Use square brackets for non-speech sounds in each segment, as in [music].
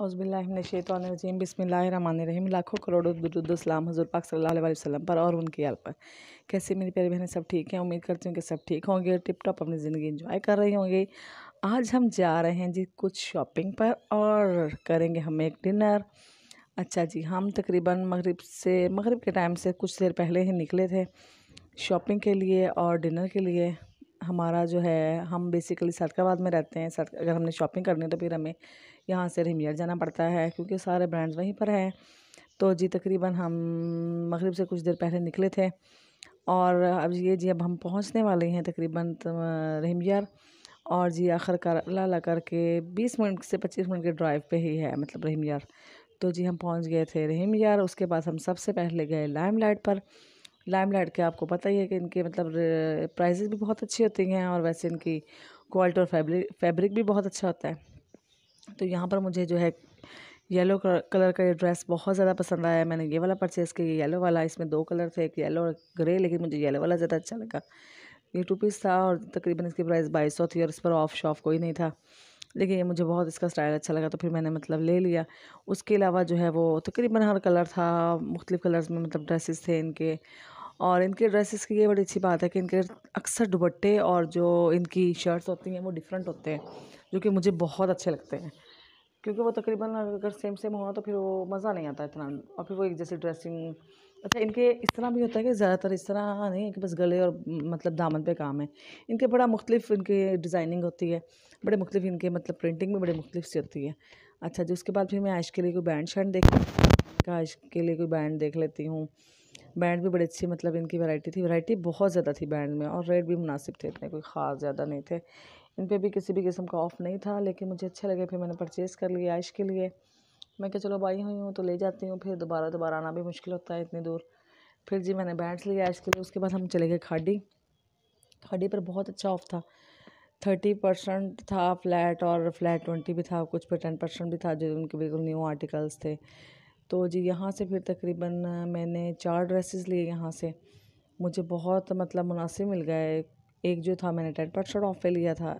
हौसबिल्लाशैतरजीम रहीम लाखों करोड़ों दुरुद्दोसलाम हज़ुर पाक सल्लल्लाहु अलैहि वसल्लम पर और उनके यार पर कैसे मेरी प्यारी बहनें सब ठीक हैं उम्मीद करती हूँ कि सब ठीक होंगे टिप टॉप अपनी ज़िंदगी इंजॉय कर रही होंगी आज हम जा रहे हैं जी कुछ शॉपिंग पर और करेंगे हम एक डिनर अच्छा जी हम तकरीबन मगरब से मगरब के टाइम से कुछ देर पहले ही निकले थे शॉपिंग के लिए और डिनर के लिए हमारा जो है हम बेसिकली सरकाबाद में रहते हैं सर अगर हमने शॉपिंग करनी है तो फिर हमें यहाँ से रिमियर जाना पड़ता है क्योंकि सारे ब्रांड्स वहीं पर हैं तो जी तकरीबन हम मगरब से कुछ देर पहले निकले थे और अब ये जी अब हम पहुँचने वाले हैं तकरीबन रिमियर और जी आखिरकार अल्लाह करके बीस मिनट से पच्चीस मिनट के ड्राइव पर ही है मतलब रहीम यार तो जी हम पहुंच गए थे रहीम यार उसके बाद हम सबसे पहले गए लाइम लाइट पर लाइम लाइट के आपको पता ही है कि इनके मतलब प्राइजेज भी बहुत अच्छी होती हैं और वैसे इनकी क्वालिटी और फैब्रिक फैब्रिक भी बहुत अच्छा होता है तो यहाँ पर मुझे जो है येलो कलर का ये ड्रेस बहुत ज़्यादा पसंद आया मैंने ये वाला परचेज़ किया येलो वाला इसमें दो कलर थे एक येलो और ग्रे लेकिन मुझे येलो वाला ज़्यादा अच्छा लगा ये टू पीस था और तकरीबन इसकी प्राइस बाईस सौ थी और इस पर ऑफ शॉफ कोई नहीं था लेकिन ये मुझे बहुत इसका स्टाइल अच्छा लगा तो फिर मैंने मतलब ले लिया उसके अलावा जो है वो तकरीबन हर कलर था मुख्तलिफ़ कलर्स में मतलब ड्रेसेस थे इनके और इनके ड्रेसेस की ये बड़ी अच्छी बात है कि इनके अक्सर दुबट्टे और जो इनकी शर्ट्स होती हैं वो डिफरेंट होते हैं जो कि मुझे बहुत अच्छे लगते हैं क्योंकि वो तकरीबन अगर सेम सेम हो तो फिर वो मज़ा नहीं आता इतना और फिर वो एक जैसी ड्रेसिंग अच्छा इनके इस तरह भी होता है कि ज़्यादातर इस तरह नहीं है कि बस गले और मतलब दामन पे काम है इनके बड़ा मुख्तलिफ इनके डिज़ाइनिंग होती है बड़े मुख्तलिफ इनके मतलब प्रिंटिंग में बड़े मुख्तलिफ सी होती है अच्छा जी उसके बाद फिर मैं आइश के लिए कोई बैंड शर्ट देख आइश के लिए कोई बैंड देख लेती हूँ बैंड भी बड़ी अच्छी मतलब इनकी वैरायटी थी वैरायटी बहुत ज़्यादा थी बैंड में और रेट भी मुनासिब थे इतने कोई ख़ास ज़्यादा नहीं थे इन पर भी किसी भी किस्म का ऑफ़ नहीं था लेकिन मुझे अच्छे लगे फिर मैंने परचेज़ कर लिया आइश के लिए मैं क्या चलो बाई हुई हूँ तो ले जाती हूँ फिर दोबारा दोबारा आना भी मुश्किल होता है इतनी दूर फिर जी मैंने बैंड्स लिए आइश के लिए उसके बाद हम चले गए खाडी खाडी पर बहुत अच्छा ऑफ़ था थर्टी परसेंट था फ्लैट और फ्लैट ट्वेंटी भी था कुछ पे टेन परसेंट भी था जो उनके बिल्कुल न्यू आर्टिकल्स थे तो जी यहाँ से फिर तकरीबन मैंने चार ड्रेसेस लिए यहाँ से मुझे बहुत मतलब मुनासिब मिल गए एक जो था मैंने टेन परसेंट ऑफ़ पे लिया था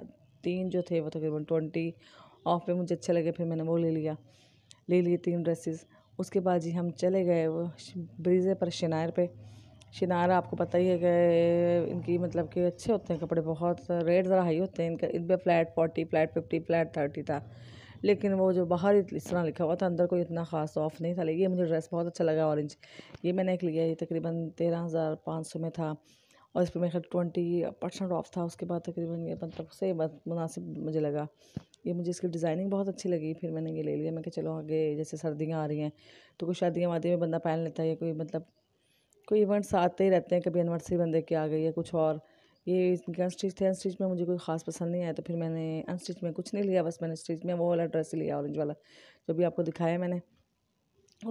तीन जो थे वो तकरीबन ट्वेंटी ऑफ़ पे मुझे अच्छे लगे फिर मैंने वो ले लिया ले लिए तीन ड्रेसेस उसके बाद जी हम चले गए वो ब्रीज़े पर शिनार पे शिनार आपको पता ही है कि इनकी मतलब कि अच्छे होते हैं कपड़े बहुत रेट ज़रा हाई होते हैं इनका इन पर flat forty flat fifty flat thirty था लेकिन वो जो बाहर इस तरह लिखा हुआ था अंदर कोई इतना ख़ास ऑफ नहीं था लेकिन ये मुझे ड्रेस बहुत अच्छा लगा ऑरेंज ये मैंने एक लिया ये तकरीबन तेरह हज़ार पाँच सौ में था और इस पर मेरे ख्याल ट्वेंटी परसेंट ऑफ था उसके बाद तकरीबन ये मतलब से मुनासिब मुझे लगा ये मुझे इसकी डिज़ाइनिंग बहुत अच्छी लगी फिर मैंने ये ले लिया मैं कि चलो आगे जैसे सर्दियाँ आ रही हैं तो कोई शादियाँ वादियों में बंदा पहन लेता है कोई मतलब कोई इवेंट्स आते ही रहते हैं कभी एनिवर्सरी बंदे के आ गई है कुछ और ये इनके अनस्टिच थे अनस्टिच में मुझे कोई ख़ास पसंद नहीं आया तो फिर मैंने अनस्टिच में कुछ नहीं लिया बस मैंने स्टिच में वो वाला ड्रेस लिया ऑरेंज वाला जो भी आपको दिखाया मैंने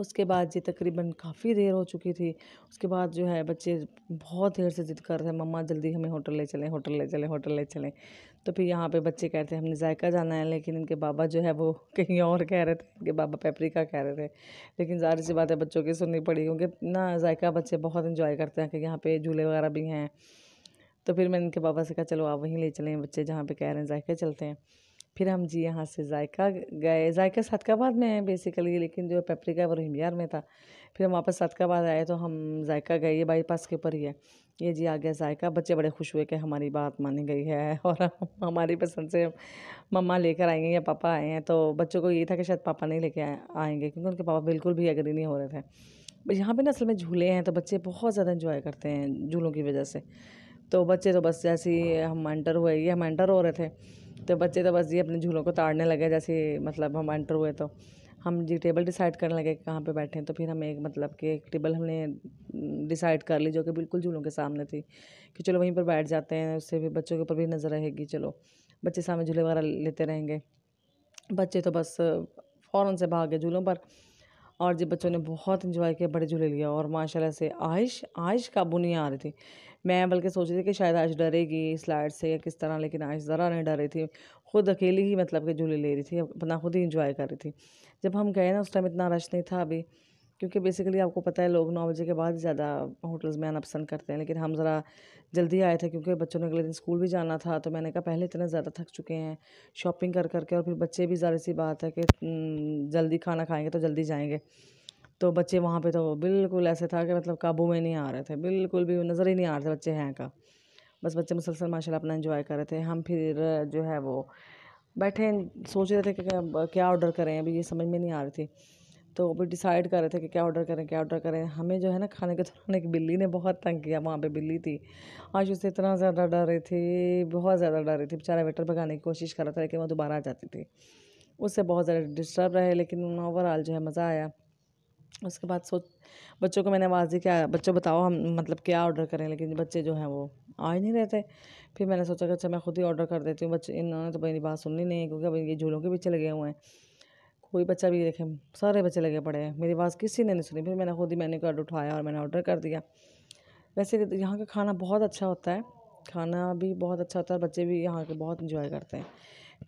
उसके बाद ये तकरीबन काफ़ी देर हो चुकी थी उसके बाद जो है बच्चे बहुत देर से जिद कर रहे हैं मम्मा जल्दी हमें होटल ले चलें होटल ले चलें होटल ले चलें तो फिर यहाँ पे बच्चे कहते हैं हमने जायका जाना है लेकिन इनके बाबा जो है वो कहीं और कह रहे थे इनके बाबा पेपरिका कह रहे थे लेकिन जाहिर सी बात है बच्चों की सुननी पड़ी क्योंकि ना जायका बच्चे बहुत इन्जॉय करते हैं कि यहाँ पर झूले वगैरह भी हैं तो फिर मैंने इनके पापा से कहा चलो आप वहीं ले हैं बच्चे जहाँ पे कह रहे हैं जायका चलते हैं फिर हम जी यहाँ से जायका गए जायका सदकाबाद में है बेसिकली लेकिन जो पेपरिका वो हिमयार में था फिर हम वापस सदकाबाद आए तो हम जायका गए ये बाईपास के ऊपर ही है ये जी आ गया जायका बच्चे बड़े खुश हुए कि हमारी बात मानी गई है [laughs] और हमारी पसंद से मम्मा लेकर आएंगे या पापा आए हैं तो बच्चों को ये था कि शायद पापा नहीं लेके आएंगे क्योंकि उनके पापा बिल्कुल भी अगरी नहीं हो रहे थे यहाँ पे ना असल में झूले हैं तो बच्चे बहुत ज़्यादा इन्जॉय करते हैं झूलों की वजह से तो बच्चे तो बस जैसे ही हम एंटर हुए ये हम एंटर हो रहे थे तो बच्चे तो बस ये अपने झूलों को ताड़ने लगे जैसे मतलब हम एंटर हुए तो हम जी टेबल डिसाइड करने लगे कि कहाँ पे हैं तो फिर हमें एक मतलब कि एक टेबल हमने डिसाइड हम्म, कर ली जो कि बिल्कुल झूलों के सामने थी कि चलो वहीं पर बैठ जाते हैं उससे भी बच्चों के ऊपर भी नज़र रहेगी चलो बच्चे सामने झूले वगैरह लेते रहेंगे बच्चे तो बस फ़ौरन से भाग गए झूलों पर और जब बच्चों ने बहुत इन्जॉय किया बड़े झूले लिया और माशाल्लाह से आयश आयश काबू नहीं आ रही थी मैं बल्कि सोच रही थी कि शायद आयश डरेगी स्लाइड से या किस तरह लेकिन आयश ज़रा नहीं डर रही थी खुद अकेली ही मतलब के झूले ले रही थी अपना खुद ही इंजॉय कर रही थी जब हम गए ना उस टाइम इतना रश नहीं था अभी क्योंकि बेसिकली आपको पता है लोग नौ बजे के बाद ज़्यादा होटल्स में आना पसंद करते हैं लेकिन हम ज़रा जल्दी आए थे क्योंकि बच्चों ने अगले दिन स्कूल भी जाना था तो मैंने कहा पहले इतना ज़्यादा थक चुके हैं शॉपिंग कर करके और फिर बच्चे भी ज़्यादा सी बात है कि जल्दी खाना खाएँगे तो जल्दी जाएँगे तो बच्चे वहाँ पर तो बिल्कुल ऐसे था कि मतलब काबू में नहीं आ रहे थे बिल्कुल भी नज़र ही नहीं आ रहे थे बच्चे हैं का बस बच्चे मुसलसल माशा अपना इन्जॉय कर रहे थे हम फिर जो है वो बैठे सोच रहे थे कि क्या ऑर्डर करें अभी ये समझ में नहीं आ रही थी तो भी डिसाइड कर रहे थे कि क्या ऑर्डर करें क्या ऑर्डर करें हमें जो है ना खाने के दौरान एक बिल्ली ने बहुत तंग किया वहाँ पे बिल्ली थी आज उससे इतना ज़्यादा डर रही थी बहुत ज़्यादा डर रही थी बेचारा वेटर भगाने की कोशिश कर रहा था लेकिन वो दोबारा आ जाती थी उससे बहुत ज़्यादा डिस्टर्ब रहे लेकिन ओवरऑल जो है मज़ा आया उसके बाद सोच बच्चों को मैंने आवाज़ दी क्या बच्चों बताओ हम मतलब क्या ऑर्डर करें लेकिन बच्चे जो हैं वो आ ही नहीं रहे थे फिर मैंने सोचा कि अच्छा मैं खुद ही ऑर्डर कर देती हूँ बच्चे इन्होंने तो मेरी बात सुननी नहीं है क्योंकि अब ये झूलों के पीछे लगे हुए हैं कोई बच्चा भी देखे सारे बच्चे लगे पड़े हैं मेरी आवाज़ किसी ने नहीं सुनी फिर मैंने खुद ही मैंने कार्ड उठाया और मैंने ऑर्डर कर दिया वैसे यहाँ का खाना बहुत अच्छा होता है खाना भी बहुत अच्छा होता है बच्चे भी यहाँ के बहुत इन्जॉय करते हैं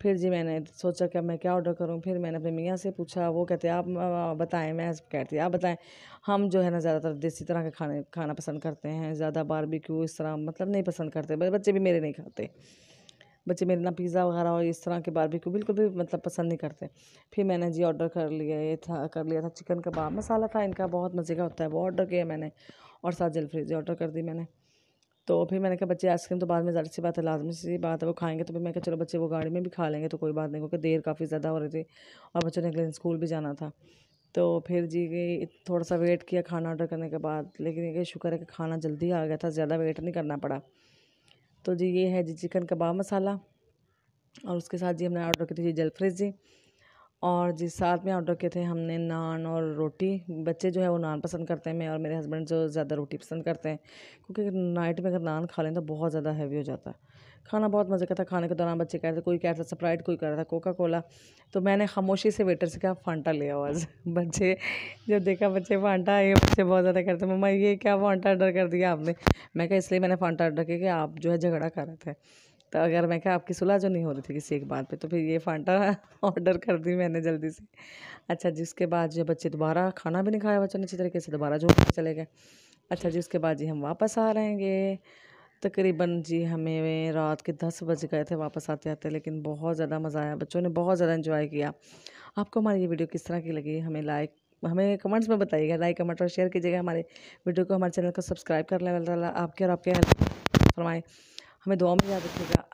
फिर जी मैंने सोचा कि मैं क्या ऑर्डर करूँ फिर मैंने अपने मियाँ से पूछा वो कहते आप बताएं मैं कहती आप बताएं हम जो है ना ज़्यादातर देसी तरह के खाने खाना पसंद करते हैं ज़्यादा बारबेक्यू इस तरह मतलब नहीं पसंद करते बच्चे भी मेरे नहीं खाते बच्चे मेरे ना पिज़्ज़ा वगैरह और इस तरह के बारबेक्यू बिल्कुल भी मतलब पसंद नहीं करते फिर मैंने जी ऑर्डर कर लिया ये था कर लिया था चिकन कबाब मसाला था इनका बहुत मज़े का होता है वो ऑर्डर किया मैंने और साथ जल फ्रीजी ऑर्डर कर दी मैंने तो फिर मैंने कहा बच्चे आइसक्रीम तो बाद में ज़्यादा सी बात है लाजमी सी बात है वो खाएंगे तो फिर मैं कहा चलो बच्चे वो गाड़ी में भी खा लेंगे तो कोई बात नहीं क्योंकि देर काफ़ी ज़्यादा हो रही थी और बच्चों ने अगले दिन स्कूल भी जाना था तो फिर जी थोड़ा सा वेट किया खाना ऑर्डर करने के बाद लेकिन ये शुक्र है कि खाना जल्दी आ गया था ज़्यादा वेट नहीं करना पड़ा तो जी ये है जी चिकन कबाब मसाला और उसके साथ जी हमने ऑर्डर की थी जी जलफ्रेज जी और जी साथ में ऑर्डर किए थे हमने नान और रोटी बच्चे जो है वो नान पसंद करते हैं मैं और मेरे हस्बैंड जो ज़्यादा रोटी पसंद करते हैं क्योंकि नाइट में अगर नान खा लें तो बहुत ज़्यादा हैवी हो जाता है खाना बहुत मज़े का था खाने के दौरान बच्चे कह रहे थे कोई कह रहा था स्प्राइट कोई कह रहा था कोका कोला तो मैंने खामोशी से वेटर से कहा फांटा ले आओ [laughs] बच्चे जब देखा बच्चे फांटा ये बच्चे बहुत ज़्यादा करते मम्मा ये क्या फांटा ऑर्डर कर दिया आपने मैं कहा इसलिए मैंने फांटा ऑर्डर किया कि आप जो है झगड़ा कर रहे थे तो अगर मैं क्या आपकी सुलह जो नहीं हो रही थी किसी एक बात पे तो फिर ये फांटा ऑर्डर [laughs] कर दी मैंने जल्दी से अच्छा जी उसके बाद जो बच्चे दोबारा खाना भी नहीं खाया बच्चों ने अच्छी तरीके से दोबारा जो चले गए अच्छा जी उसके बाद जी हम वापस आ रहेंगे तकरीबन जी हमें रात के दस बज गए थे वापस आते आते लेकिन बहुत ज़्यादा मज़ा आया बच्चों ने बहुत ज़्यादा इन्जॉय किया आपको हमारी ये वीडियो किस तरह की लगी हमें लाइक हमें कमेंट्स में बताइएगा लाइक कमेंट और शेयर कीजिएगा हमारे वीडियो को हमारे चैनल को सब्सक्राइब कर लें अल्लाह आपके और आपके हेल्प फरमाएँ हमें दुआ में याद रखिएगा